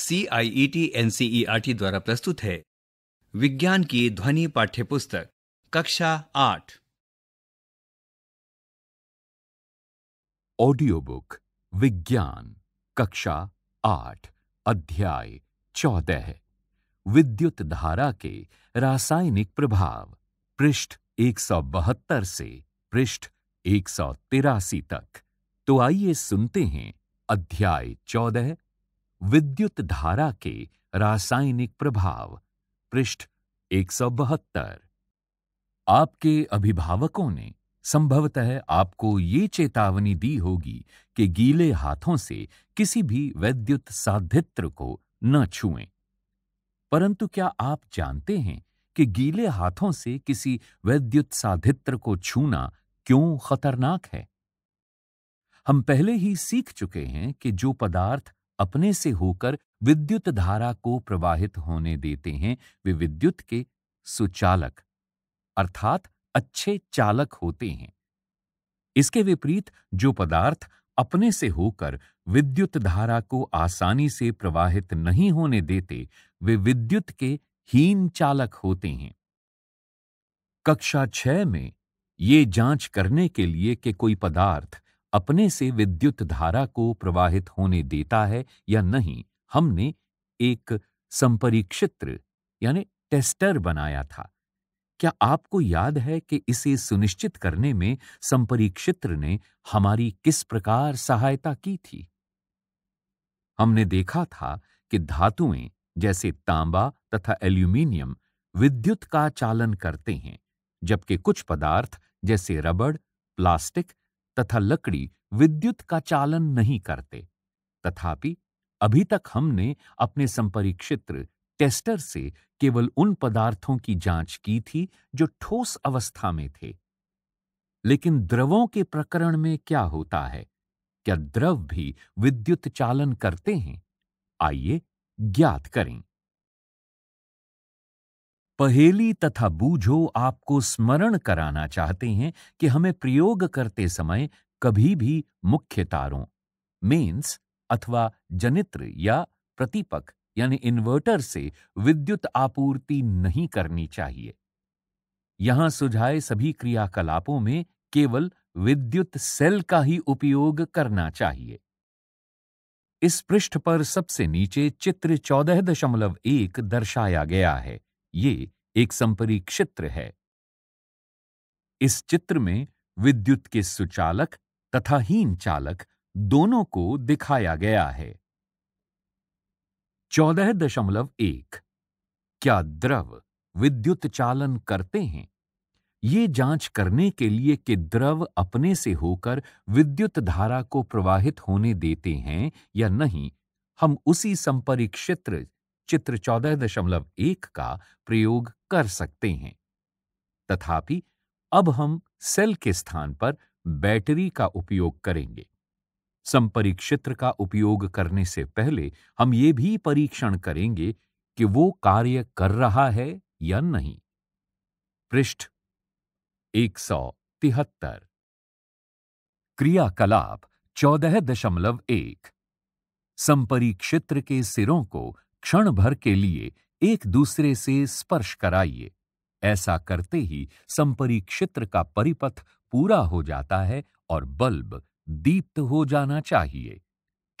CIET NCERT e e द्वारा प्रस्तुत है विज्ञान की ध्वनि पाठ्यपुस्तक कक्षा आठ ऑडियो बुक विज्ञान कक्षा आठ अध्याय चौदह विद्युत धारा के रासायनिक प्रभाव पृष्ठ एक सौ बहत्तर से पृष्ठ एक सौ तिरासी तक तो आइए सुनते हैं अध्याय चौदह विद्युत धारा के रासायनिक प्रभाव पृष्ठ एक आपके अभिभावकों ने संभवतः आपको ये चेतावनी दी होगी कि गीले हाथों से किसी भी वैद्युत साधित्र को न छुएं परंतु क्या आप जानते हैं कि गीले हाथों से किसी वैद्युत साधित्र को छूना क्यों खतरनाक है हम पहले ही सीख चुके हैं कि जो पदार्थ अपने से होकर विद्युत धारा को प्रवाहित होने देते हैं वे विद्युत के सुचालक अर्थात अच्छे चालक होते हैं इसके विपरीत जो पदार्थ अपने से होकर विद्युत धारा को आसानी से प्रवाहित नहीं होने देते वे विद्युत के हीन चालक होते हैं कक्षा छह में ये जांच करने के लिए कि कोई पदार्थ अपने से विद्युत धारा को प्रवाहित होने देता है या नहीं हमने एक संपरीक्षित्र यानी टेस्टर बनाया था क्या आपको याद है कि इसे सुनिश्चित करने में संपरीक्षित्र ने हमारी किस प्रकार सहायता की थी हमने देखा था कि धातुएं जैसे तांबा तथा एल्यूमिनियम विद्युत का चालन करते हैं जबकि कुछ पदार्थ जैसे रबड़ प्लास्टिक तथा लकड़ी विद्युत का चालन नहीं करते तथापि अभी तक हमने अपने संपरीक्षित्र टेस्टर से केवल उन पदार्थों की जांच की थी जो ठोस अवस्था में थे लेकिन द्रवों के प्रकरण में क्या होता है क्या द्रव भी विद्युत चालन करते हैं आइए ज्ञात करें पहेली तथा बूझो आपको स्मरण कराना चाहते हैं कि हमें प्रयोग करते समय कभी भी मुख्य तारों मेंस अथवा जनित्र या प्रतिपक यानी इन्वर्टर से विद्युत आपूर्ति नहीं करनी चाहिए यहां सुझाए सभी क्रियाकलापों में केवल विद्युत सेल का ही उपयोग करना चाहिए इस पृष्ठ पर सबसे नीचे चित्र 14.1 दर्शाया गया है ये एक संपरीक्षित्र है इस चित्र में विद्युत के सुचालक तथा हीन चालक दोनों को दिखाया गया है चौदह दशमलव एक क्या द्रव विद्युत चालन करते हैं ये जांच करने के लिए कि द्रव अपने से होकर विद्युत धारा को प्रवाहित होने देते हैं या नहीं हम उसी संपरीक्षित्र चित्र चौदह दशमलव एक का प्रयोग कर सकते हैं तथापि अब हम सेल के स्थान पर बैटरी का उपयोग करेंगे संपरीक्षित्र का उपयोग करने से पहले हम ये भी परीक्षण करेंगे कि वो कार्य कर रहा है या नहीं पृष्ठ एक सौ तिहत्तर क्रियाकलाप चौदह दशमलव एक संपरीक्षित्र के सिरों को क्षण भर के लिए एक दूसरे से स्पर्श कराइए ऐसा करते ही संपरीक्षित्र का परिपथ पूरा हो जाता है और बल्ब दीप्त हो जाना चाहिए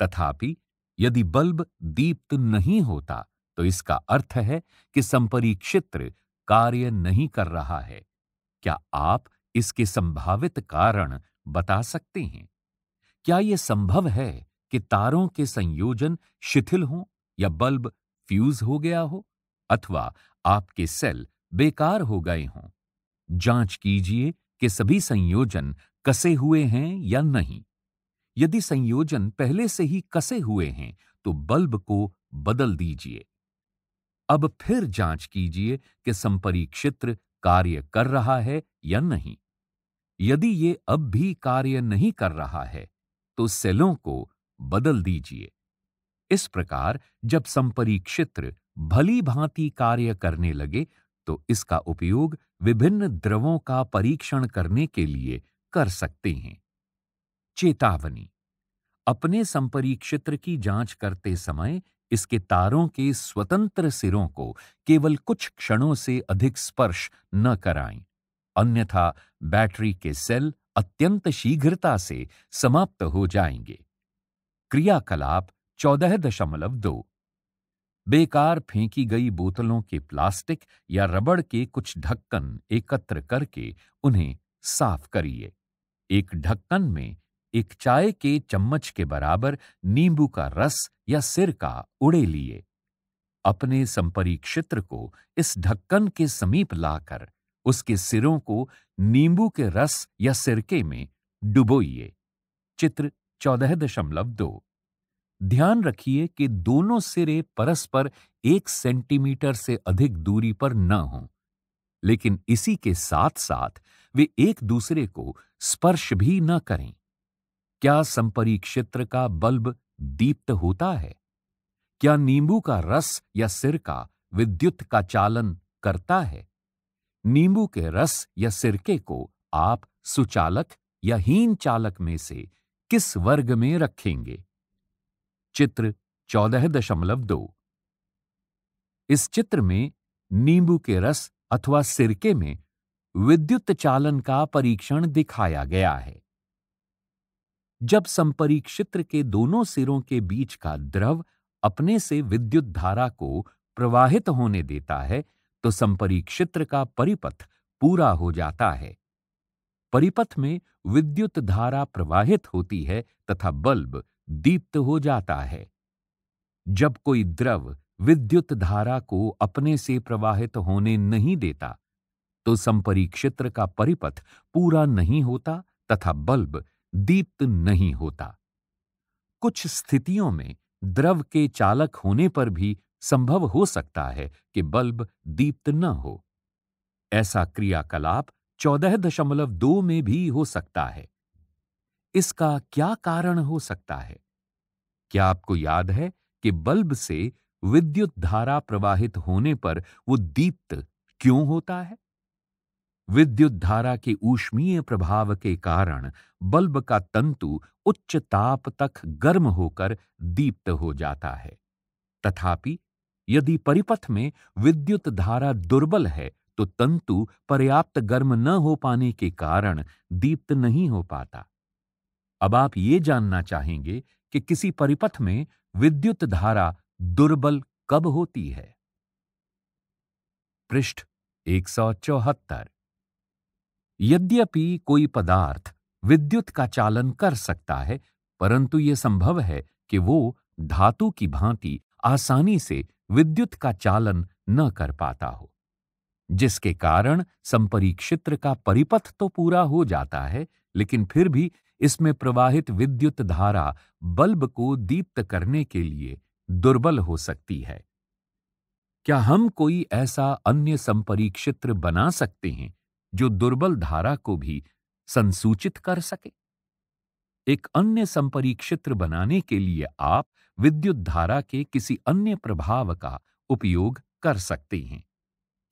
तथापि यदि बल्ब दीप्त नहीं होता तो इसका अर्थ है कि संपरीक्षित्र कार्य नहीं कर रहा है क्या आप इसके संभावित कारण बता सकते हैं क्या यह संभव है कि तारों के संयोजन शिथिल हों या बल्ब फ्यूज हो गया हो अथवा आपके सेल बेकार हो गए हों जांच कीजिए कि सभी संयोजन कसे हुए हैं या नहीं यदि संयोजन पहले से ही कसे हुए हैं तो बल्ब को बदल दीजिए अब फिर जांच कीजिए कि संपरीक्षित्र कार्य कर रहा है या नहीं यदि ये अब भी कार्य नहीं कर रहा है तो सेलों को बदल दीजिए इस प्रकार जब संपरीक्षित्र भली भांति कार्य करने लगे तो इसका उपयोग विभिन्न द्रवों का परीक्षण करने के लिए कर सकते हैं चेतावनी अपने संपरीक्षित्र की जांच करते समय इसके तारों के स्वतंत्र सिरों को केवल कुछ क्षणों से अधिक स्पर्श न कराएं अन्यथा बैटरी के सेल अत्यंत शीघ्रता से समाप्त हो जाएंगे क्रियाकलाप चौदह दशमलव दो बेकार फेंकी गई बोतलों के प्लास्टिक या रबड़ के कुछ ढक्कन एकत्र करके उन्हें साफ करिए एक ढक्कन में एक चाय के चम्मच के बराबर नींबू का रस या सिरका उड़े लिए अपने संपरीक्षित्र को इस ढक्कन के समीप लाकर उसके सिरों को नींबू के रस या सिरके में डुबोइए चित्र चौदह दशमलव दो ध्यान रखिए कि दोनों सिरे परस्पर एक सेंटीमीटर से अधिक दूरी पर न हों लेकिन इसी के साथ साथ वे एक दूसरे को स्पर्श भी न करें क्या संपरीक्षित्र का बल्ब दीप्त होता है क्या नींबू का रस या सिरका विद्युत का चालन करता है नींबू के रस या सिरके को आप सुचालक या हीन चालक में से किस वर्ग में रखेंगे चित्र चौदह दशमलव दो इस चित्र में नींबू के रस अथवा सिरके में विद्युत चालन का परीक्षण दिखाया गया है जब संपरीक्षित्र के दोनों सिरों के बीच का द्रव अपने से विद्युत धारा को प्रवाहित होने देता है तो संपरीक्षित्र का परिपथ पूरा हो जाता है परिपथ में विद्युत धारा प्रवाहित होती है तथा बल्ब दीप्त हो जाता है जब कोई द्रव विद्युत धारा को अपने से प्रवाहित होने नहीं देता तो संपरीक्षित्र का परिपथ पूरा नहीं होता तथा बल्ब दीप्त नहीं होता कुछ स्थितियों में द्रव के चालक होने पर भी संभव हो सकता है कि बल्ब दीप्त न हो ऐसा क्रियाकलाप 14.2 में भी हो सकता है इसका क्या कारण हो सकता है क्या आपको याद है कि बल्ब से विद्युत धारा प्रवाहित होने पर वो दीप्त क्यों होता है विद्युत धारा के ऊष्मीय प्रभाव के कारण बल्ब का तंतु उच्च ताप तक गर्म होकर दीप्त हो जाता है तथापि यदि परिपथ में विद्युत धारा दुर्बल है तो तंतु पर्याप्त गर्म न हो पाने के कारण दीप्त नहीं हो पाता अब आप ये जानना चाहेंगे कि किसी परिपथ में विद्युत धारा दुर्बल कब होती है पृष्ठ एक यद्यपि कोई पदार्थ विद्युत का चालन कर सकता है परंतु यह संभव है कि वो धातु की भांति आसानी से विद्युत का चालन न कर पाता हो जिसके कारण संपरीक्षित्र का परिपथ तो पूरा हो जाता है लेकिन फिर भी इसमें प्रवाहित विद्युत धारा बल्ब को दीप्त करने के लिए दुर्बल हो सकती है क्या हम कोई ऐसा अन्य संपरीक्षित्र बना सकते हैं जो दुर्बल धारा को भी संसूचित कर सके एक अन्य संपरीक्षित्र बनाने के लिए आप विद्युत धारा के किसी अन्य प्रभाव का उपयोग कर सकते हैं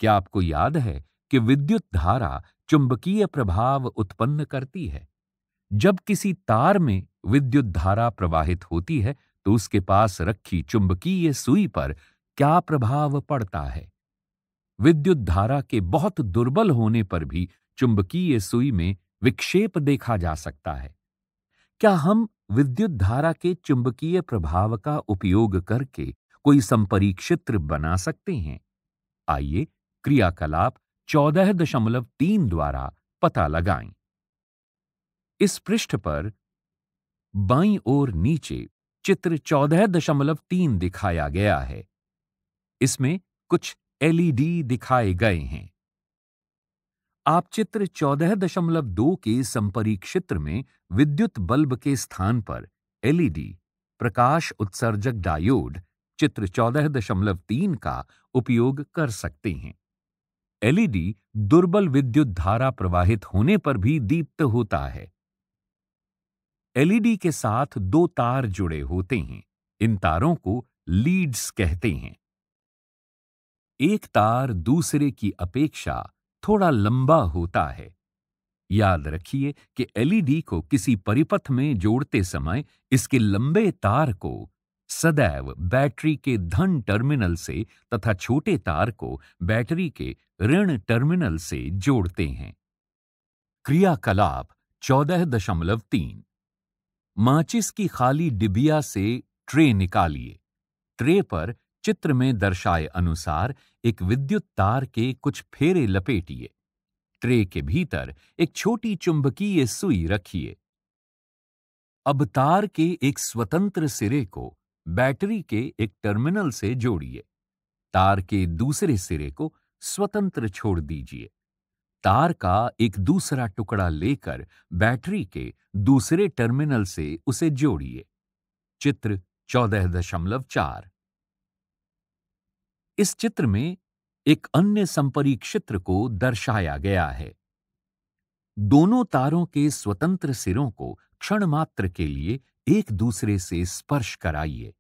क्या आपको याद है कि विद्युत धारा चुंबकीय प्रभाव उत्पन्न करती है जब किसी तार में विद्युत धारा प्रवाहित होती है तो उसके पास रखी चुंबकीय सुई पर क्या प्रभाव पड़ता है विद्युत धारा के बहुत दुर्बल होने पर भी चुंबकीय सुई में विक्षेप देखा जा सकता है क्या हम विद्युत धारा के चुंबकीय प्रभाव का उपयोग करके कोई संपरीक्षित्र बना सकते हैं आइए क्रियाकलाप चौदह दशमलव तीन द्वारा पता लगाएं इस पृष्ठ पर बाई ओर नीचे चित्र चौदह दशमलव तीन दिखाया गया है इसमें कुछ एलईडी दिखाए गए हैं आप चित्र चौदह दशमलव दो के संपरीक्षित्र में विद्युत बल्ब के स्थान पर एलईडी प्रकाश उत्सर्जक डायोड चित्र चौदह दशमलव तीन का उपयोग कर सकते हैं एलईडी दुर्बल विद्युत धारा प्रवाहित होने पर भी दीप्त होता है एलईडी के साथ दो तार जुड़े होते हैं इन तारों को लीड्स कहते हैं एक तार दूसरे की अपेक्षा थोड़ा लंबा होता है याद रखिए कि एलईडी को किसी परिपथ में जोड़ते समय इसके लंबे तार को सदैव बैटरी के धन टर्मिनल से तथा छोटे तार को बैटरी के ऋण टर्मिनल से जोड़ते हैं क्रियाकलाप चौदह दशमलव तीन माचिस की खाली डिबिया से ट्रे निकालिए ट्रे पर चित्र में दर्शाए अनुसार एक विद्युत तार के कुछ फेरे लपेटिए ट्रे के भीतर एक छोटी चुंबकीय सुई रखिए अब तार के एक स्वतंत्र सिरे को बैटरी के एक टर्मिनल से जोड़िए तार के दूसरे सिरे को स्वतंत्र छोड़ दीजिए तार का एक दूसरा टुकड़ा लेकर बैटरी के दूसरे टर्मिनल से उसे जोड़िए चित्र चौदह दशमलव चार इस चित्र में एक अन्य संपरीक्षित्र को दर्शाया गया है दोनों तारों के स्वतंत्र सिरों को क्षण मात्र के लिए एक दूसरे से स्पर्श कराइए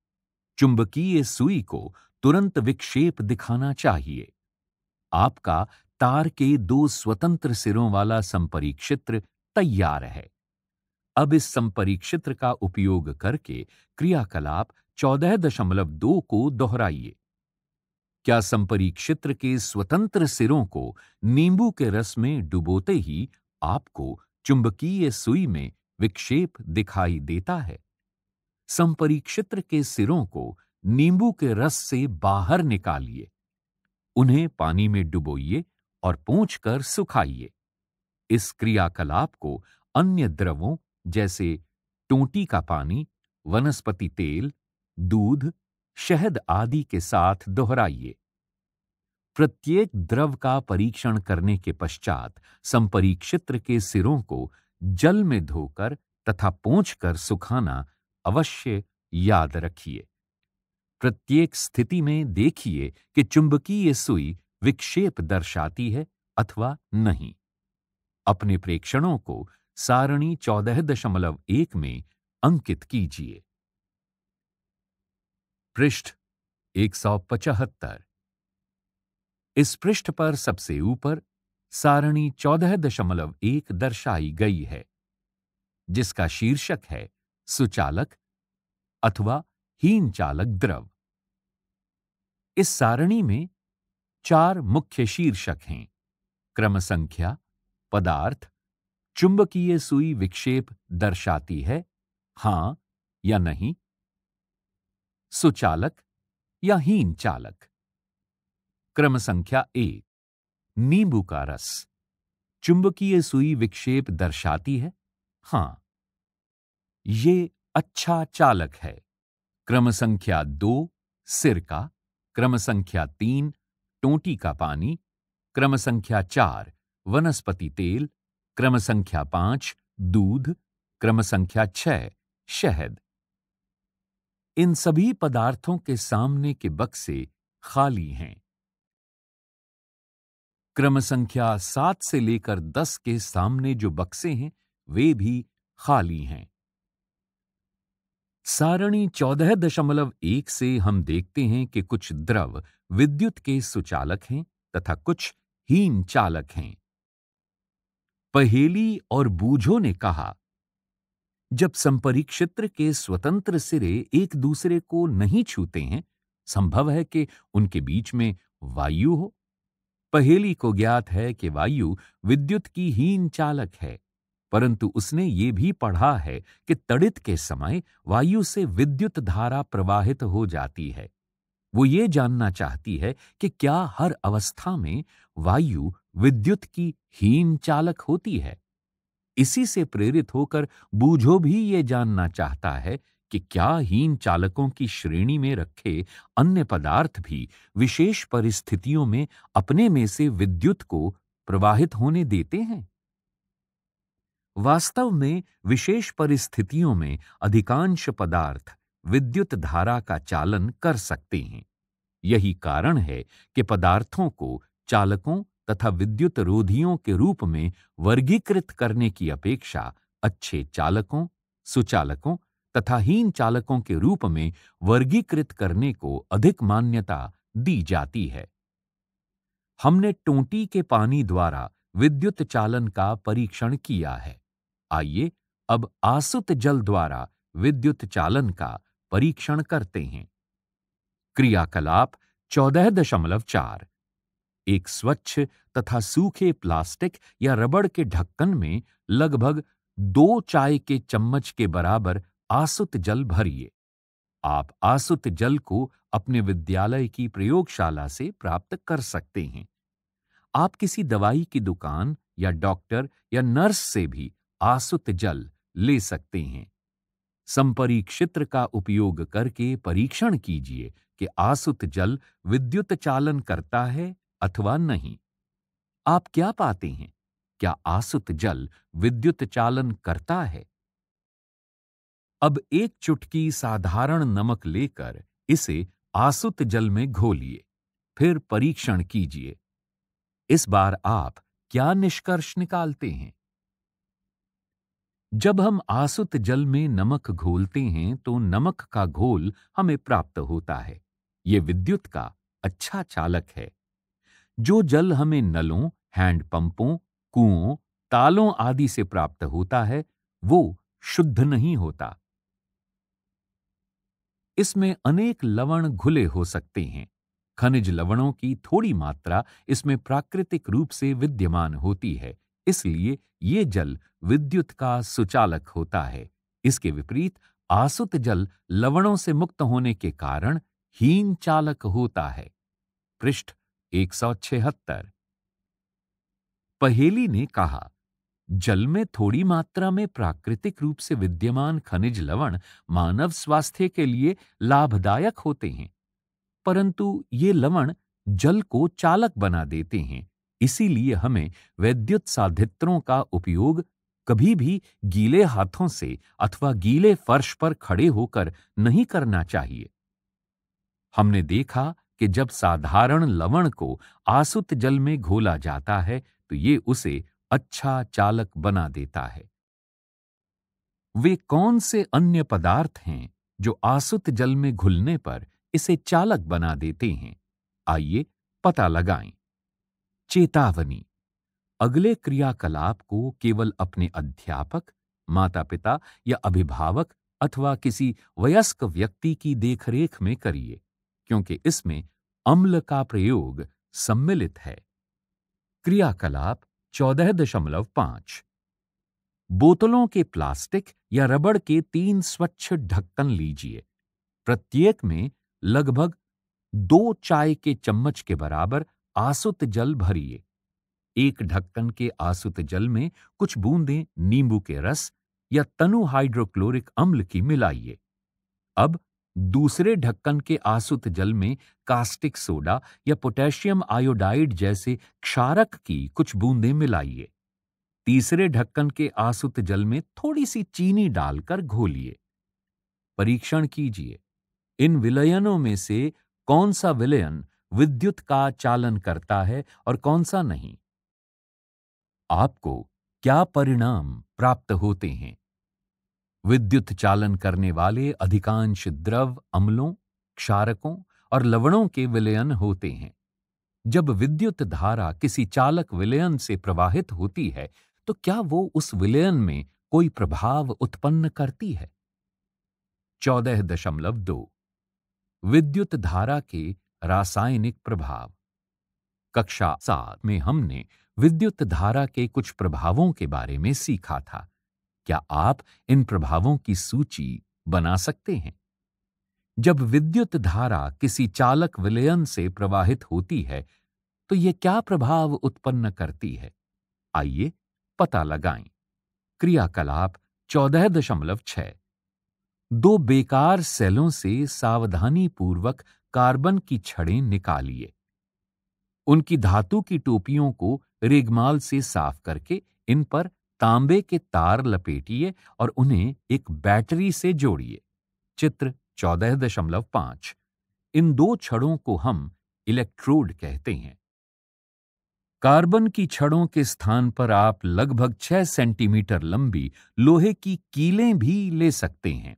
चुंबकीय सुई को तुरंत विक्षेप दिखाना चाहिए आपका तार के दो स्वतंत्र सिरों वाला संपरीक्षित्र तैयार है अब इस संपरीक्षित्र का उपयोग करके क्रियाकलाप चौदह दशमलव दो को दोहराइए क्या संपरीक्षित्र के स्वतंत्र सिरों को नींबू के रस में डुबोते ही आपको चुंबकीय सुई में विक्षेप दिखाई देता है संपरीक्षित्र के सिरों को नींबू के रस से बाहर निकालिए उन्हें पानी में डुबोइए और कर सुखाइए इस क्रियाकलाप को अन्य द्रवों जैसे टोटी का पानी वनस्पति तेल दूध शहद आदि के साथ दोहराइए प्रत्येक द्रव का परीक्षण करने के पश्चात संपरीक्षित्र के सिरों को जल में धोकर तथा कर सुखाना अवश्य याद रखिए प्रत्येक स्थिति में देखिए कि चुंबकीय सुई विक्षेप दर्शाती है अथवा नहीं अपने प्रेक्षणों को सारणी चौदह दशमलव एक में अंकित कीजिए पृष्ठ एक सौ पचहत्तर इस पृष्ठ पर सबसे ऊपर सारणी चौदह दशमलव एक दर्शाई गई है जिसका शीर्षक है सुचालक अथवा हीन चालक द्रव इस सारणी में चार मुख्य शीर्षक हैं क्रम संख्या पदार्थ चुंबकीय सुई विक्षेप दर्शाती है हां या नहीं सुचालक या हीन चालक क्रम संख्या ए नींबू का रस चुंबकीय सुई विक्षेप दर्शाती है हां ये अच्छा चालक है क्रम संख्या दो का क्रम संख्या तीन टोटी का पानी क्रम संख्या चार वनस्पति तेल क्रम संख्या पांच दूध क्रम संख्या छह शहद इन सभी पदार्थों के सामने के बक्से खाली हैं क्रम संख्या सात से लेकर दस के सामने जो बक्से हैं वे भी खाली हैं सारणी चौदह दशमलव एक से हम देखते हैं कि कुछ द्रव विद्युत के सुचालक हैं तथा कुछ हीन चालक हैं पहेली और बूझो ने कहा जब संपरीक्षित्र के स्वतंत्र सिरे एक दूसरे को नहीं छूते हैं संभव है कि उनके बीच में वायु हो पहेली को ज्ञात है कि वायु विद्युत की हीन चालक है परंतु उसने ये भी पढ़ा है कि तड़ित के समय वायु से विद्युत धारा प्रवाहित हो जाती है वो ये जानना चाहती है कि क्या हर अवस्था में वायु विद्युत की हीन चालक होती है इसी से प्रेरित होकर बूझो भी ये जानना चाहता है कि क्या हीन चालकों की श्रेणी में रखे अन्य पदार्थ भी विशेष परिस्थितियों में अपने में से विद्युत को प्रवाहित होने देते हैं वास्तव में विशेष परिस्थितियों में अधिकांश पदार्थ विद्युत धारा का चालन कर सकते हैं यही कारण है कि पदार्थों को चालकों तथा विद्युत रोधियों के रूप में वर्गीकृत करने की अपेक्षा अच्छे चालकों सुचालकों तथा हीन चालकों के रूप में वर्गीकृत करने को अधिक मान्यता दी जाती है हमने टोंटी के पानी द्वारा विद्युत चालन का परीक्षण किया है आइए अब आसुत जल द्वारा विद्युत चालन का परीक्षण करते हैं क्रियाकलाप चौदह दशमलव चार एक स्वच्छ तथा सूखे प्लास्टिक या रबड़ के ढक्कन में लगभग दो चाय के चम्मच के बराबर आसुत जल भरिए आप आसुत जल को अपने विद्यालय की प्रयोगशाला से प्राप्त कर सकते हैं आप किसी दवाई की दुकान या डॉक्टर या नर्स से भी आसुत जल ले सकते हैं संपरीक्षित्र का उपयोग करके परीक्षण कीजिए कि आसुत जल विद्युत चालन करता है अथवा नहीं आप क्या पाते हैं क्या आसुत जल विद्युत चालन करता है अब एक चुटकी साधारण नमक लेकर इसे आसुत जल में घोलिए फिर परीक्षण कीजिए इस बार आप क्या निष्कर्ष निकालते हैं जब हम आसुत जल में नमक घोलते हैं तो नमक का घोल हमें प्राप्त होता है ये विद्युत का अच्छा चालक है जो जल हमें नलों हैंडपंपों कुओं तालों आदि से प्राप्त होता है वो शुद्ध नहीं होता इसमें अनेक लवण घुले हो सकते हैं खनिज लवणों की थोड़ी मात्रा इसमें प्राकृतिक रूप से विद्यमान होती है इसलिए ये जल विद्युत का सुचालक होता है इसके विपरीत आसुत जल लवणों से मुक्त होने के कारण हीन चालक होता है पृष्ठ एक सौ छिहत्तर पहेली ने कहा जल में थोड़ी मात्रा में प्राकृतिक रूप से विद्यमान खनिज लवण मानव स्वास्थ्य के लिए लाभदायक होते हैं परंतु ये लवण जल को चालक बना देते हैं इसीलिए हमें वैद्युत साधित्रों का उपयोग कभी भी गीले हाथों से अथवा गीले फर्श पर खड़े होकर नहीं करना चाहिए हमने देखा कि जब साधारण लवण को आसुत जल में घोला जाता है तो ये उसे अच्छा चालक बना देता है वे कौन से अन्य पदार्थ हैं जो आसुत जल में घुलने पर इसे चालक बना देते हैं आइए पता लगाएं चेतावनी अगले क्रियाकलाप को केवल अपने अध्यापक माता पिता या अभिभावक अथवा किसी वयस्क व्यक्ति की देखरेख में करिए क्योंकि इसमें अम्ल का प्रयोग सम्मिलित है क्रियाकलाप चौदह दशमलव पांच बोतलों के प्लास्टिक या रबड़ के तीन स्वच्छ ढक्कन लीजिए प्रत्येक में लगभग दो चाय के चम्मच के बराबर आसुत जल भरिए एक ढक्कन के आसुत जल में कुछ बूंदें नींबू के रस या तनु हाइड्रोक्लोरिक अम्ल की मिलाइए अब दूसरे ढक्कन के आसुत जल में कास्टिक सोडा या पोटेशियम आयोडाइड जैसे क्षारक की कुछ बूंदें मिलाइए तीसरे ढक्कन के आसुत जल में थोड़ी सी चीनी डालकर घोलिए परीक्षण कीजिए इन विलयनों में से कौन सा विलयन विद्युत का चालन करता है और कौन सा नहीं आपको क्या परिणाम प्राप्त होते हैं विद्युत चालन करने वाले अधिकांश द्रव अम्लों क्षारकों और लवणों के विलयन होते हैं जब विद्युत धारा किसी चालक विलयन से प्रवाहित होती है तो क्या वो उस विलयन में कोई प्रभाव उत्पन्न करती है चौदह दशमलव दो विद्युत धारा के रासायनिक प्रभाव कक्षा सात में हमने विद्युत धारा के कुछ प्रभावों के बारे में सीखा था क्या आप इन प्रभावों की सूची बना सकते हैं जब विद्युत धारा किसी चालक विलयन से प्रवाहित होती है तो यह क्या प्रभाव उत्पन्न करती है आइए पता लगाएं क्रियाकलाप चौदह दशमलव छह दो बेकार सेलों से सावधानी पूर्वक कार्बन की छड़ें निकालिए उनकी धातु की टोपियों को रेगमाल से साफ करके इन पर तांबे के तार लपेटिए और उन्हें एक बैटरी से जोड़िए चित्र 14.5 इन दो छड़ों को हम इलेक्ट्रोड कहते हैं कार्बन की छड़ों के स्थान पर आप लगभग 6 सेंटीमीटर लंबी लोहे की कीलें भी ले सकते हैं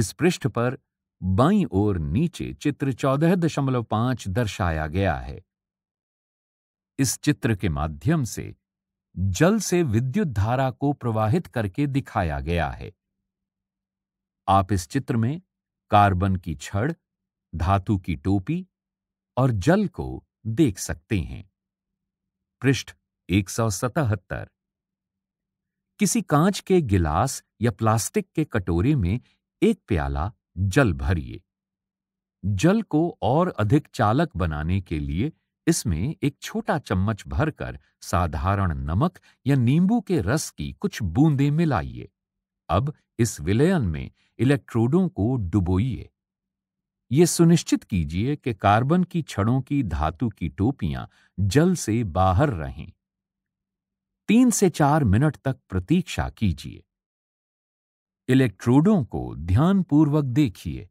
इस पृष्ठ पर बाई ओर नीचे चित्र चौदह दशमलव पांच दर्शाया गया है इस चित्र के माध्यम से जल से विद्युत धारा को प्रवाहित करके दिखाया गया है आप इस चित्र में कार्बन की छड़ धातु की टोपी और जल को देख सकते हैं पृष्ठ सतहत्तर किसी कांच के गिलास या प्लास्टिक के कटोरे में एक प्याला जल भरिए जल को और अधिक चालक बनाने के लिए इसमें एक छोटा चम्मच भरकर साधारण नमक या नींबू के रस की कुछ बूंदें मिलाइए अब इस विलयन में इलेक्ट्रोडों को डुबोइए ये सुनिश्चित कीजिए कि कार्बन की छड़ों की धातु की टोपियां जल से बाहर रहें तीन से चार मिनट तक प्रतीक्षा कीजिए इलेक्ट्रोडों को ध्यानपूर्वक देखिए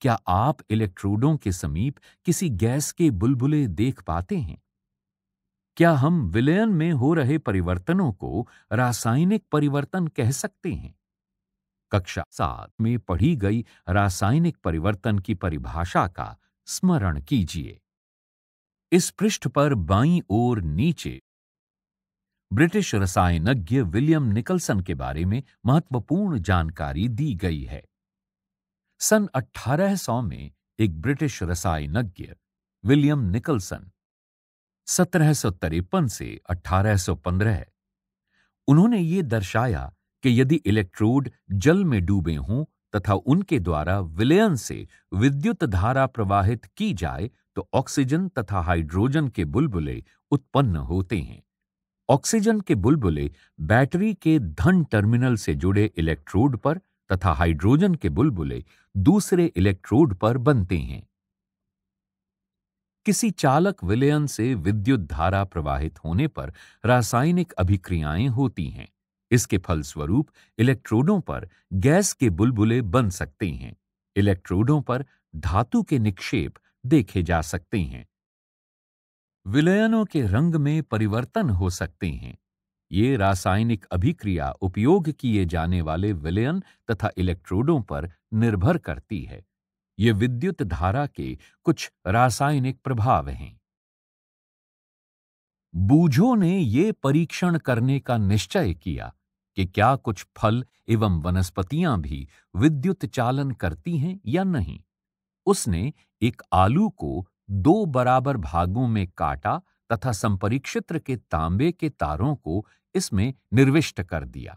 क्या आप इलेक्ट्रोडों के समीप किसी गैस के बुलबुले देख पाते हैं क्या हम विलयन में हो रहे परिवर्तनों को रासायनिक परिवर्तन कह सकते हैं कक्षा सात में पढ़ी गई रासायनिक परिवर्तन की परिभाषा का स्मरण कीजिए इस पृष्ठ पर बाईं ओर नीचे ब्रिटिश रसायनज्ञ विलियम निकलसन के बारे में महत्वपूर्ण जानकारी दी गई है सन 1800 में एक ब्रिटिश रसायनज्ञ विलियम निकलसन सत्रह से 1815 उन्होंने ये दर्शाया कि यदि इलेक्ट्रोड जल में डूबे हों तथा उनके द्वारा विलयन से विद्युत धारा प्रवाहित की जाए तो ऑक्सीजन तथा हाइड्रोजन के बुलबुले उत्पन्न होते हैं ऑक्सीजन के बुलबुले बैटरी के धन टर्मिनल से जुड़े इलेक्ट्रोड पर तथा हाइड्रोजन के बुलबुले दूसरे इलेक्ट्रोड पर बनते हैं किसी चालक विलयन से विद्युत धारा प्रवाहित होने पर रासायनिक अभिक्रियाएं होती हैं इसके फलस्वरूप इलेक्ट्रोडों पर गैस के बुलबुले बन सकते हैं इलेक्ट्रोडों पर धातु के निक्षेप देखे जा सकते हैं विलयनों के रंग में परिवर्तन हो सकते हैं ये रासायनिक अभिक्रिया उपयोग किए जाने वाले विलयन तथा इलेक्ट्रोडों पर निर्भर करती है ये विद्युत धारा के कुछ रासायनिक प्रभाव हैं बूझों ने ये परीक्षण करने का निश्चय किया कि क्या कुछ फल एवं वनस्पतियां भी विद्युत चालन करती हैं या नहीं उसने एक आलू को दो बराबर भागों में काटा तथा संपरीक्षित्र के तांबे के तारों को इसमें निर्विष्ट कर दिया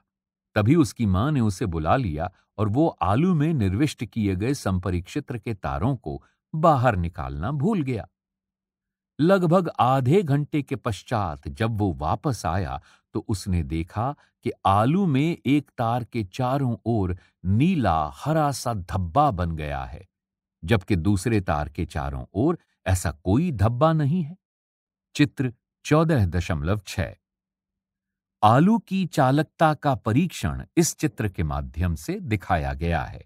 तभी उसकी मां ने उसे बुला लिया और वो आलू में निर्विष्ट किए गए संपरीक्षित्र के तारों को बाहर निकालना भूल गया लगभग आधे घंटे के पश्चात जब वो वापस आया तो उसने देखा कि आलू में एक तार के चारों ओर नीला हरा सा धब्बा बन गया है जबकि दूसरे तार के चारों ओर ऐसा कोई धब्बा नहीं है चित्र चौदह दशमलव छह आलू की चालकता का परीक्षण इस चित्र के माध्यम से दिखाया गया है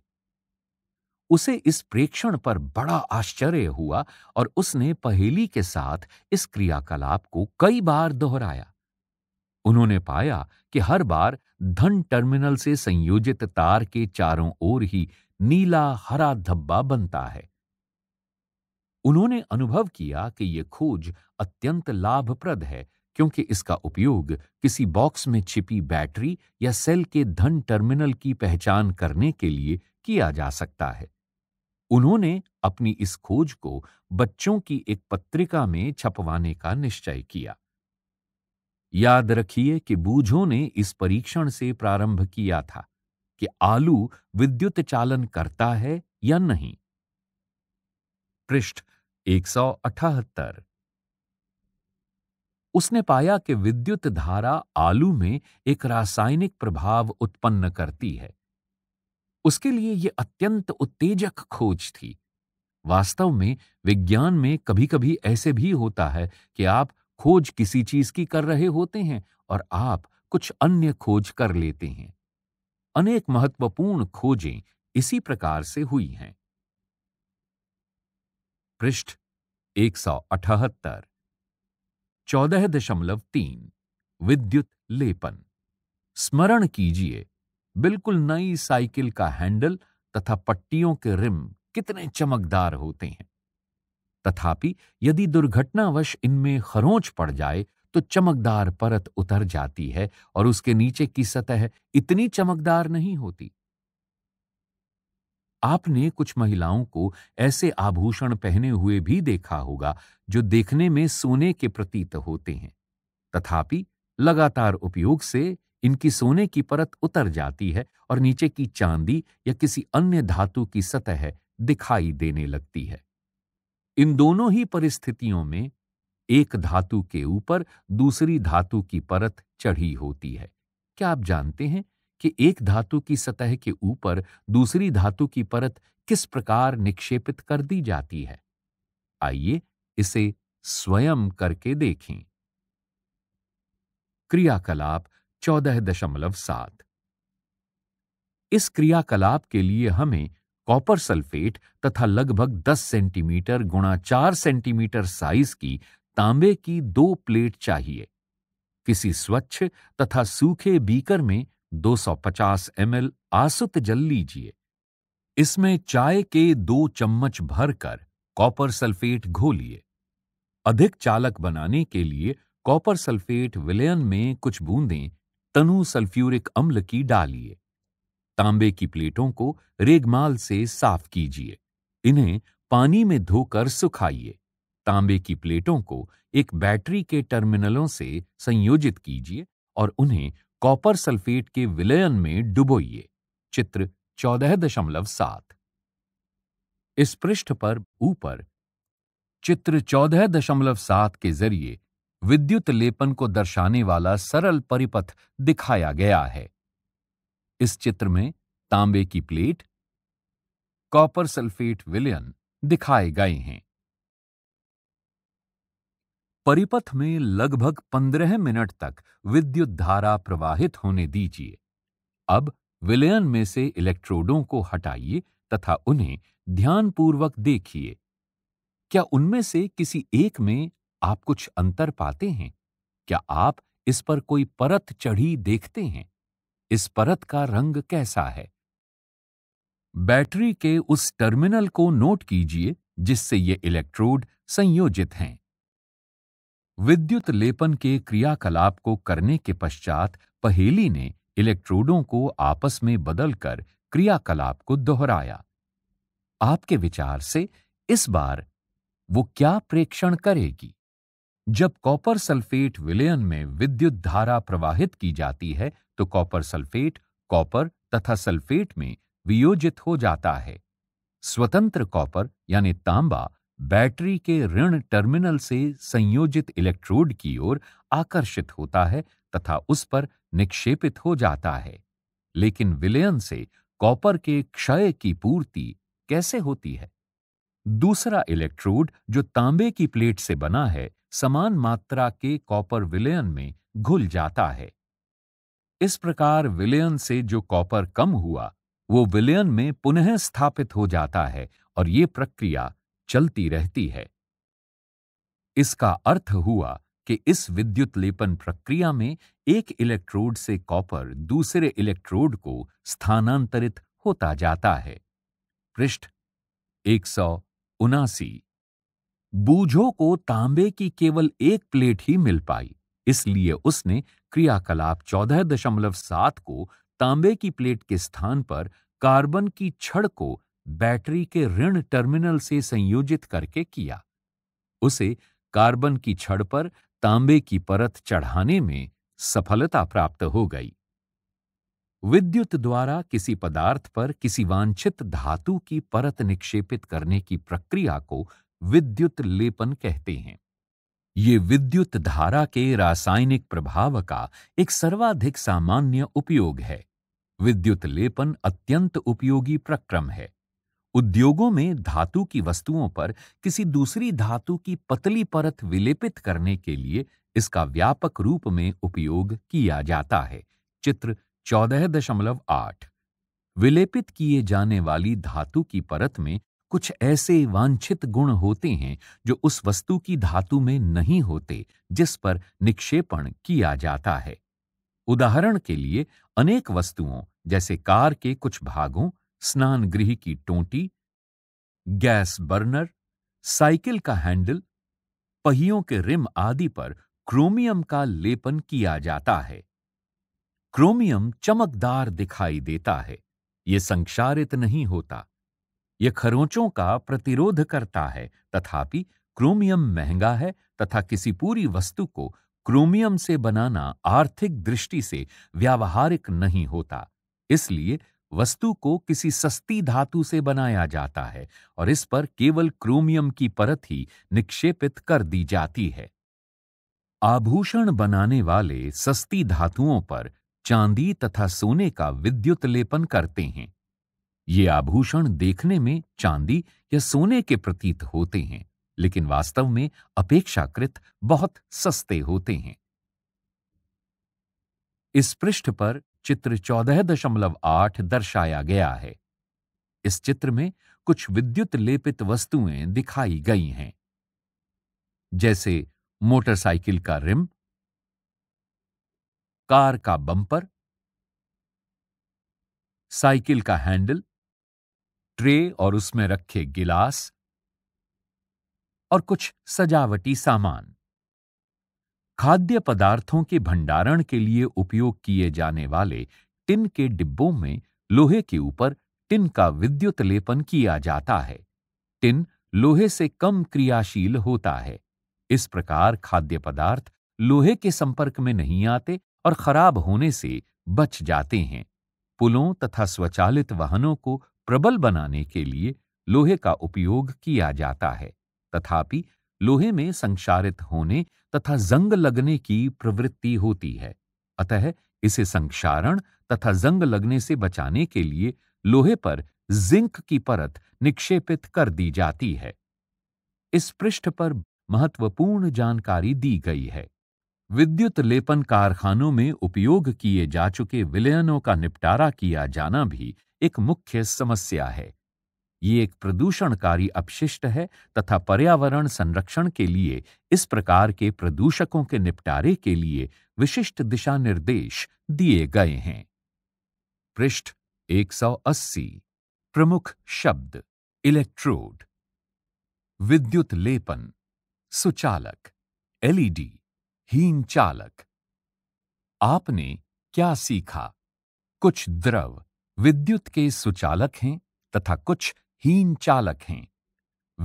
उसे इस प्रेक्षण पर बड़ा आश्चर्य हुआ और उसने पहेली के साथ इस क्रियाकलाप को कई बार दोहराया उन्होंने पाया कि हर बार धन टर्मिनल से संयोजित तार के चारों ओर ही नीला हरा धब्बा बनता है उन्होंने अनुभव किया कि यह खोज अत्यंत लाभप्रद है क्योंकि इसका उपयोग किसी बॉक्स में छिपी बैटरी या सेल के धन टर्मिनल की पहचान करने के लिए किया जा सकता है उन्होंने अपनी इस खोज को बच्चों की एक पत्रिका में छपवाने का निश्चय किया याद रखिए कि बूझों ने इस परीक्षण से प्रारंभ किया था कि आलू विद्युत चालन करता है या नहीं पृष्ठ अठहत्तर उसने पाया कि विद्युत धारा आलू में एक रासायनिक प्रभाव उत्पन्न करती है उसके लिए यह अत्यंत उत्तेजक खोज थी वास्तव में विज्ञान में कभी कभी ऐसे भी होता है कि आप खोज किसी चीज की कर रहे होते हैं और आप कुछ अन्य खोज कर लेते हैं अनेक महत्वपूर्ण खोजें इसी प्रकार से हुई हैं पृष्ठ एक सौ अठहत्तर चौदह दशमलव तीन विद्युत लेपन स्मरण कीजिए बिल्कुल नई साइकिल का हैंडल तथा पट्टियों के रिम कितने चमकदार होते हैं तथापि यदि दुर्घटनावश इनमें खरोंच पड़ जाए तो चमकदार परत उतर जाती है और उसके नीचे की सतह इतनी चमकदार नहीं होती आपने कुछ महिलाओं को ऐसे आभूषण पहने हुए भी देखा होगा जो देखने में सोने के प्रतीत होते हैं तथापि लगातार उपयोग से इनकी सोने की परत उतर जाती है और नीचे की चांदी या किसी अन्य धातु की सतह दिखाई देने लगती है इन दोनों ही परिस्थितियों में एक धातु के ऊपर दूसरी धातु की परत चढ़ी होती है क्या आप जानते हैं कि एक धातु की सतह के ऊपर दूसरी धातु की परत किस प्रकार निक्षेपित कर दी जाती है आइए इसे स्वयं करके देखें क्रियाकलाप चौदह दशमलव सात इस क्रियाकलाप के लिए हमें कॉपर सल्फेट तथा लगभग 10 सेंटीमीटर गुणा 4 सेंटीमीटर साइज की तांबे की दो प्लेट चाहिए किसी स्वच्छ तथा सूखे बीकर में 250 ml आसुत जल लीजिए इसमें चाय के दो चम्मच भरकर कॉपर सल्फेट घोलिए अधिक चालक बनाने के लिए कॉपर सल्फेट विलयन में कुछ बूंदें तनु सल्फ्यूरिक अम्ल की डालिए तांबे की प्लेटों को रेगमाल से साफ कीजिए इन्हें पानी में धोकर सुखाइए तांबे की प्लेटों को एक बैटरी के टर्मिनलों से संयोजित कीजिए और उन्हें कॉपर सल्फेट के विलयन में डुबोइए चित्र चौदह दशमलव सात इस पृष्ठ पर ऊपर चित्र चौदह दशमलव सात के जरिए विद्युत लेपन को दर्शाने वाला सरल परिपथ दिखाया गया है इस चित्र में तांबे की प्लेट कॉपर सल्फेट विलयन दिखाए गए हैं परिपथ में लगभग पंद्रह मिनट तक विद्युत धारा प्रवाहित होने दीजिए अब विलयन में से इलेक्ट्रोडों को हटाइए तथा उन्हें ध्यानपूर्वक देखिए क्या उनमें से किसी एक में आप कुछ अंतर पाते हैं क्या आप इस पर कोई परत चढ़ी देखते हैं इस परत का रंग कैसा है बैटरी के उस टर्मिनल को नोट कीजिए जिससे ये इलेक्ट्रोड संयोजित हैं विद्युत लेपन के क्रियाकलाप को करने के पश्चात पहेली ने इलेक्ट्रोडों को आपस में बदलकर क्रियाकलाप को दोहराया आपके विचार से इस बार वो क्या प्रेक्षण करेगी जब कॉपर सल्फेट विलयन में विद्युत धारा प्रवाहित की जाती है तो कॉपर सल्फेट कॉपर तथा सल्फेट में वियोजित हो जाता है स्वतंत्र कॉपर यानी तांबा बैटरी के ऋण टर्मिनल से संयोजित इलेक्ट्रोड की ओर आकर्षित होता है तथा उस पर निक्षेपित हो जाता है लेकिन विलयन से कॉपर के क्षय की पूर्ति कैसे होती है दूसरा इलेक्ट्रोड जो तांबे की प्लेट से बना है समान मात्रा के कॉपर विलयन में घुल जाता है इस प्रकार विलयन से जो कॉपर कम हुआ वो विलयन में पुनः स्थापित हो जाता है और ये प्रक्रिया चलती रहती है इसका अर्थ हुआ कि इस विद्युत लेपन प्रक्रिया में एक इलेक्ट्रोड से कॉपर दूसरे इलेक्ट्रोड को स्थानांतरित होता जाता है पृष्ठ एक सौ उनासी बूझो को तांबे की केवल एक प्लेट ही मिल पाई इसलिए उसने क्रियाकलाप चौदह दशमलव सात को तांबे की प्लेट के स्थान पर कार्बन की छड़ को बैटरी के ऋण टर्मिनल से संयोजित करके किया उसे कार्बन की छड़ पर तांबे की परत चढ़ाने में सफलता प्राप्त हो गई विद्युत द्वारा किसी पदार्थ पर किसी वांछित धातु की परत निक्षेपित करने की प्रक्रिया को विद्युत लेपन कहते हैं ये विद्युत धारा के रासायनिक प्रभाव का एक सर्वाधिक सामान्य उपयोग है विद्युत लेपन अत्यंत उपयोगी प्रक्रम है उद्योगों में धातु की वस्तुओं पर किसी दूसरी धातु की पतली परत विलेपित करने के लिए इसका व्यापक रूप में उपयोग किया जाता है चित्र चौदह दशमलव आठ विलेपित किए जाने वाली धातु की परत में कुछ ऐसे वांछित गुण होते हैं जो उस वस्तु की धातु में नहीं होते जिस पर निक्षेपण किया जाता है उदाहरण के लिए अनेक वस्तुओं जैसे कार के कुछ भागों स्नान गृह की टोंटी गैस बर्नर साइकिल का हैंडल पहियों के रिम आदि पर क्रोमियम का लेपन किया जाता है क्रोमियम चमकदार दिखाई देता है यह संक्षारित नहीं होता यह खरोंचों का प्रतिरोध करता है तथापि क्रोमियम महंगा है तथा किसी पूरी वस्तु को क्रोमियम से बनाना आर्थिक दृष्टि से व्यावहारिक नहीं होता इसलिए वस्तु को किसी सस्ती धातु से बनाया जाता है और इस पर केवल क्रोमियम की परत ही निक्षेपित कर दी जाती है आभूषण बनाने वाले सस्ती धातुओं पर चांदी तथा सोने का विद्युत लेपन करते हैं ये आभूषण देखने में चांदी या सोने के प्रतीत होते हैं लेकिन वास्तव में अपेक्षाकृत बहुत सस्ते होते हैं इस पृष्ठ पर चित्र चौदह दशमलव आठ दर्शाया गया है इस चित्र में कुछ विद्युत लेपित वस्तुएं दिखाई गई हैं जैसे मोटरसाइकिल का रिम कार का बम्पर साइकिल का हैंडल ट्रे और उसमें रखे गिलास और कुछ सजावटी सामान खाद्य पदार्थों के भंडारण के लिए उपयोग किए जाने वाले टिन के डिब्बों में लोहे के ऊपर टिन का विद्युत लेपन किया जाता है टिन लोहे से कम क्रियाशील होता है इस प्रकार खाद्य पदार्थ लोहे के संपर्क में नहीं आते और खराब होने से बच जाते हैं पुलों तथा स्वचालित वाहनों को प्रबल बनाने के लिए लोहे का उपयोग किया जाता है तथापि लोहे में संक्षारित होने तथा जंग लगने की प्रवृत्ति होती है अतः इसे संक्षारण तथा जंग लगने से बचाने के लिए लोहे पर जिंक की परत निक्षेपित कर दी जाती है इस पृष्ठ पर महत्वपूर्ण जानकारी दी गई है विद्युत लेपन कारखानों में उपयोग किए जा चुके विलयनों का निपटारा किया जाना भी एक मुख्य समस्या है ये एक प्रदूषणकारी अपशिष्ट है तथा पर्यावरण संरक्षण के लिए इस प्रकार के प्रदूषकों के निपटारे के लिए विशिष्ट दिशा निर्देश दिए गए हैं पृष्ठ 180 प्रमुख शब्द इलेक्ट्रोड विद्युत लेपन सुचालक एलईडी e हीन चालक आपने क्या सीखा कुछ द्रव विद्युत के सुचालक हैं तथा कुछ हीन चालक हैं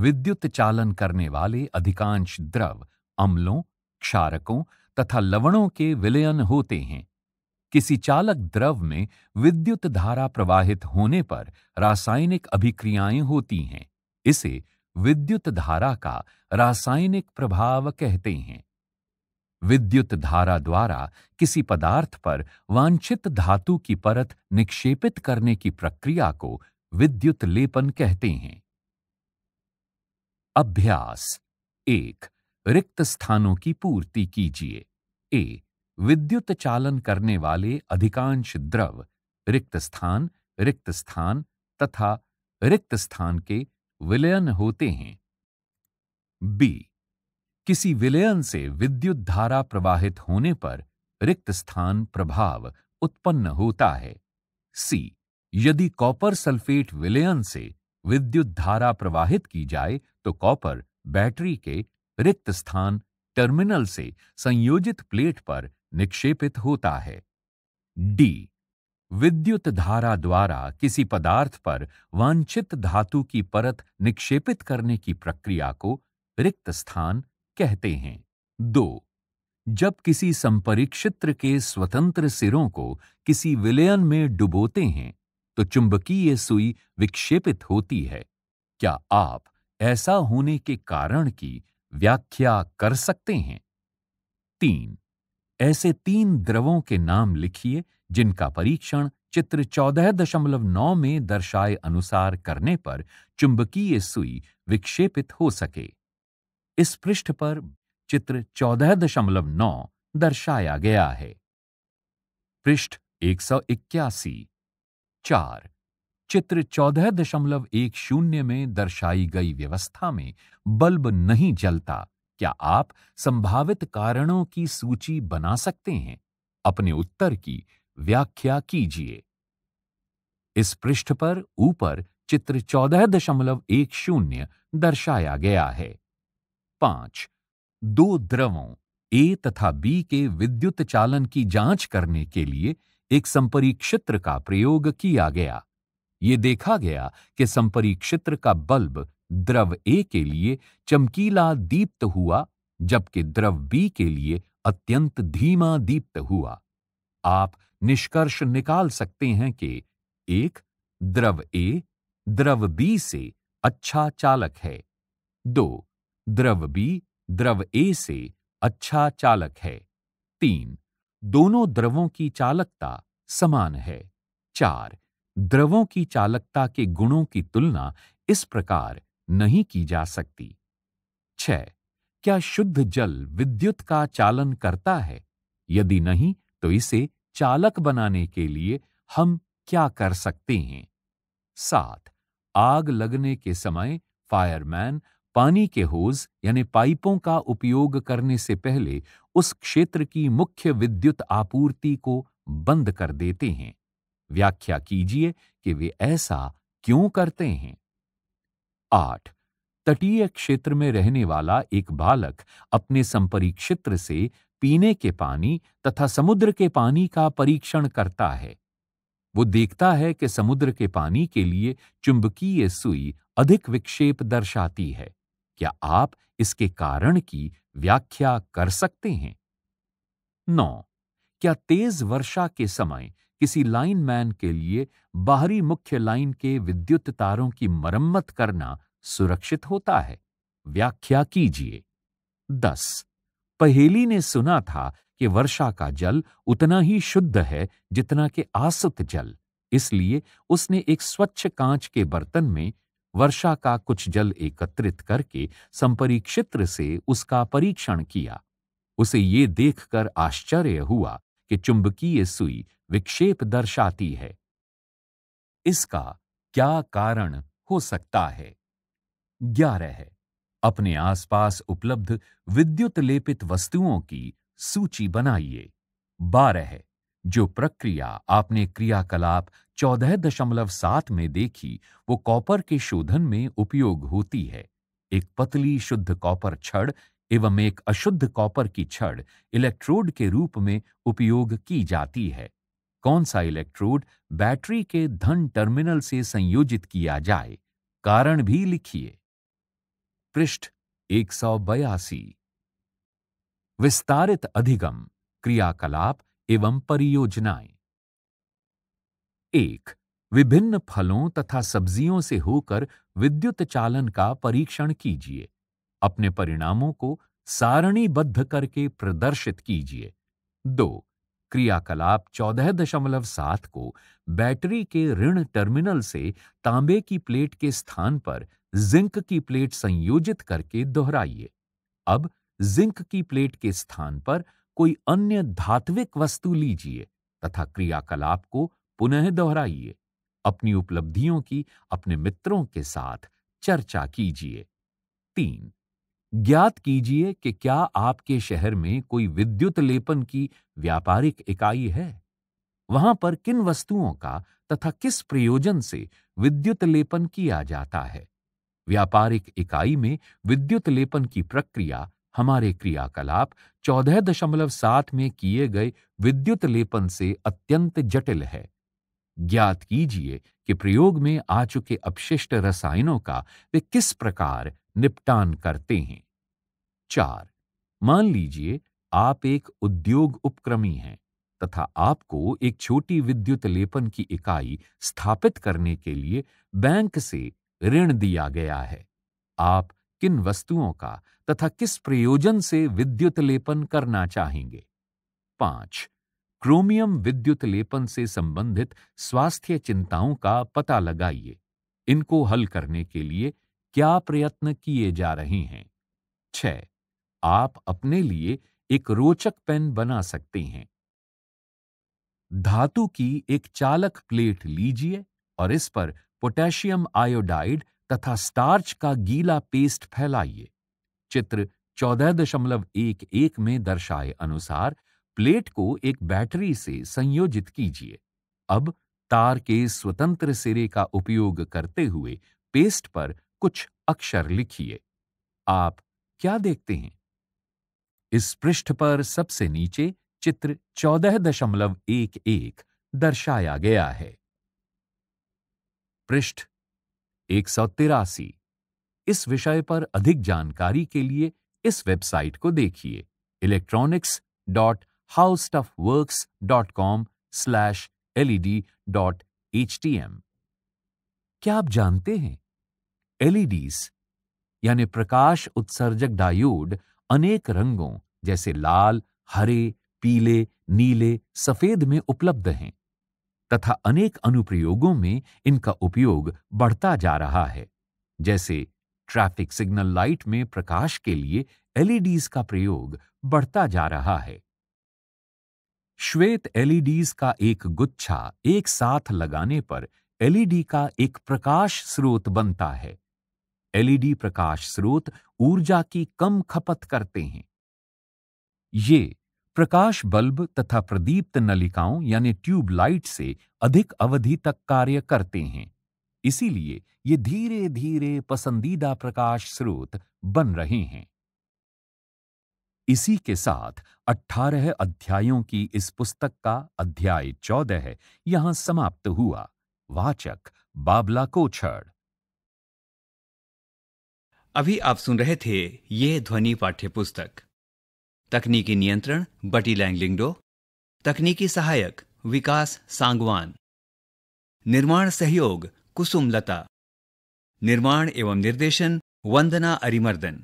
विद्युत चालन करने वाले अधिकांश द्रव अम्लों क्षारकों तथा लवणों के विलयन होते हैं किसी चालक द्रव में विद्युत धारा प्रवाहित होने पर रासायनिक अभिक्रियाएं होती हैं इसे विद्युत धारा का रासायनिक प्रभाव कहते हैं विद्युत धारा द्वारा किसी पदार्थ पर वांछित धातु की परत निक्षेपित करने की प्रक्रिया को विद्युत लेपन कहते हैं अभ्यास एक रिक्त स्थानों की पूर्ति कीजिए ए विद्युत चालन करने वाले अधिकांश द्रव रिक्त स्थान रिक्त स्थान तथा रिक्त स्थान के विलयन होते हैं बी किसी विलयन से विद्युत धारा प्रवाहित होने पर रिक्त स्थान प्रभाव उत्पन्न होता है सी यदि कॉपर सल्फेट विलयन से विद्युत धारा प्रवाहित की जाए तो कॉपर बैटरी के रिक्त स्थान टर्मिनल से संयोजित प्लेट पर निक्षेपित होता है डी विद्युत धारा द्वारा किसी पदार्थ पर वांछित धातु की परत निक्षेपित करने की प्रक्रिया को रिक्त स्थान कहते हैं दो जब किसी संपरीक्षित्र के स्वतंत्र सिरों को किसी विलयन में डुबोते हैं तो चुंबकीय सुई विक्षेपित होती है क्या आप ऐसा होने के कारण की व्याख्या कर सकते हैं तीन ऐसे तीन द्रवों के नाम लिखिए जिनका परीक्षण चित्र चौदह दशमलव नौ में दर्शाए अनुसार करने पर चुंबकीय सुई विक्षेपित हो सके इस पृष्ठ पर चित्र चौदह दशमलव नौ दर्शाया गया है पृष्ठ एक सौ इक्यासी चार चित्र चौदह दशमलव एक शून्य में दर्शाई गई व्यवस्था में बल्ब नहीं जलता क्या आप संभावित कारणों की सूची बना सकते हैं अपने उत्तर की व्याख्या कीजिए इस पृष्ठ पर ऊपर चित्र चौदह दशमलव एक शून्य दर्शाया गया है पांच दो द्रवों ए तथा बी के विद्युत चालन की जांच करने के लिए एक संपरीक्षित्र का प्रयोग किया गया ये देखा गया कि संपरीक्षित्र का बल्ब द्रव ए के लिए चमकीला दीप्त हुआ जबकि द्रव बी के लिए अत्यंत धीमा दीप्त हुआ आप निष्कर्ष निकाल सकते हैं कि एक द्रव ए द्रव बी से अच्छा चालक है दो द्रव बी द्रव ए से अच्छा चालक है तीन दोनों द्रवों की चालकता समान है चार द्रवों की चालकता के गुणों की तुलना इस प्रकार नहीं की जा सकती छह क्या शुद्ध जल विद्युत का चालन करता है यदि नहीं तो इसे चालक बनाने के लिए हम क्या कर सकते हैं सात आग लगने के समय फायरमैन पानी के होज यानी पाइपों का उपयोग करने से पहले उस क्षेत्र की मुख्य विद्युत आपूर्ति को बंद कर देते हैं व्याख्या कीजिए कि वे ऐसा क्यों करते हैं आठ तटीय क्षेत्र में रहने वाला एक बालक अपने संपरीक्षित्र से पीने के पानी तथा समुद्र के पानी का परीक्षण करता है वो देखता है कि समुद्र के पानी के लिए चुंबकीय सुई अधिक विक्षेप दर्शाती है क्या आप इसके कारण की व्याख्या कर सकते हैं नौ क्या तेज वर्षा के समय किसी लाइनमैन के लिए बाहरी मुख्य लाइन के विद्युत तारों की मरम्मत करना सुरक्षित होता है व्याख्या कीजिए दस पहेली ने सुना था कि वर्षा का जल उतना ही शुद्ध है जितना के आसुत जल इसलिए उसने एक स्वच्छ कांच के बर्तन में वर्षा का कुछ जल एकत्रित करके संपरीक्षित्र से उसका परीक्षण किया उसे ये देखकर आश्चर्य हुआ कि चुंबकीय सुई विक्षेप दर्शाती है इसका क्या कारण हो सकता है ग्यारह है अपने आसपास उपलब्ध विद्युत लेपित वस्तुओं की सूची बनाइए बारह है जो प्रक्रिया आपने क्रियाकलाप चौदह दशमलव सात में देखी वो कॉपर के शोधन में उपयोग होती है एक पतली शुद्ध कॉपर छड़ एवं एक अशुद्ध कॉपर की छड़ इलेक्ट्रोड के रूप में उपयोग की जाती है कौन सा इलेक्ट्रोड बैटरी के धन टर्मिनल से संयोजित किया जाए कारण भी लिखिए पृष्ठ एक विस्तारित अधिगम क्रियाकलाप एवं परियोजनाएं एक विभिन्न फलों तथा सब्जियों से होकर विद्युत चालन का परीक्षण कीजिए अपने परिणामों को सारणीबद्ध करके प्रदर्शित कीजिए दो क्रियाकलाप चौदह दशमलव सात को बैटरी के ऋण टर्मिनल से तांबे की प्लेट के स्थान पर जिंक की प्लेट संयोजित करके दोहराइए अब जिंक की प्लेट के स्थान पर कोई अन्य धात्विक वस्तु लीजिए तथा क्रियाकलाप को पुनः दोहराइए अपनी उपलब्धियों की अपने मित्रों के साथ चर्चा कीजिए तीन ज्ञात कीजिए कि क्या आपके शहर में कोई विद्युत लेपन की व्यापारिक इकाई है वहां पर किन वस्तुओं का तथा किस प्रयोजन से विद्युत लेपन किया जाता है व्यापारिक इकाई में विद्युत लेपन की प्रक्रिया हमारे क्रियाकलाप चौदह दशमलव सात में किए गए विद्युत लेपन से अत्यंत जटिल है ज्ञात कीजिए कि प्रयोग में आ चुके अपशिष्ट रसायनों का वे किस प्रकार निपटान करते हैं चार मान लीजिए आप एक उद्योग उपक्रमी हैं तथा आपको एक छोटी विद्युत लेपन की इकाई स्थापित करने के लिए बैंक से ऋण दिया गया है आप किन वस्तुओं का तथा किस प्रयोजन से विद्युत लेपन करना चाहेंगे पांच क्रोमियम विद्युत लेपन से संबंधित स्वास्थ्य चिंताओं का पता लगाइए इनको हल करने के लिए क्या प्रयत्न किए जा रहे हैं छह आप अपने लिए एक रोचक पेन बना सकते हैं धातु की एक चालक प्लेट लीजिए और इस पर पोटेशियम आयोडाइड तथा स्टार्च का गीला पेस्ट फैलाइए चित्र चौदह दशमलव एक एक में दर्शाए अनुसार प्लेट को एक बैटरी से संयोजित कीजिए अब तार के स्वतंत्र सिरे का उपयोग करते हुए पेस्ट पर कुछ अक्षर लिखिए आप क्या देखते हैं इस पृष्ठ पर सबसे नीचे चित्र चौदह दशमलव एक एक दर्शाया गया है पृष्ठ एक सौ तिरासी इस विषय पर अधिक जानकारी के लिए इस वेबसाइट को देखिए electronics dot howstuffworks.com slash led.htm क्या आप जानते हैं एलईडीज e यानी प्रकाश उत्सर्जक डायोड अनेक रंगों जैसे लाल हरे पीले नीले सफेद में उपलब्ध हैं तथा अनेक अनुप्रयोगों में इनका उपयोग बढ़ता जा रहा है जैसे ट्रैफिक सिग्नल लाइट में प्रकाश के लिए एलईडीज e का प्रयोग बढ़ता जा रहा है श्वेत एलईडीज का एक गुच्छा एक साथ लगाने पर एलईडी का एक प्रकाश स्रोत बनता है एलईडी प्रकाश स्रोत ऊर्जा की कम खपत करते हैं ये प्रकाश बल्ब तथा प्रदीप्त नलिकाओं यानी ट्यूबलाइट से अधिक अवधि तक कार्य करते हैं इसीलिए ये धीरे धीरे पसंदीदा प्रकाश स्रोत बन रहे हैं इसी के साथ अट्ठारह अध्यायों की इस पुस्तक का अध्याय चौदह यहां समाप्त हुआ वाचक बाबला कोछड़ अभी आप सुन रहे थे ये ध्वनि पाठ्य पुस्तक तकनीकी नियंत्रण बटी लैंगलिंगडो तकनीकी सहायक विकास सांगवान निर्माण सहयोग कुसुम लता निर्माण एवं निर्देशन वंदना अरिमर्दन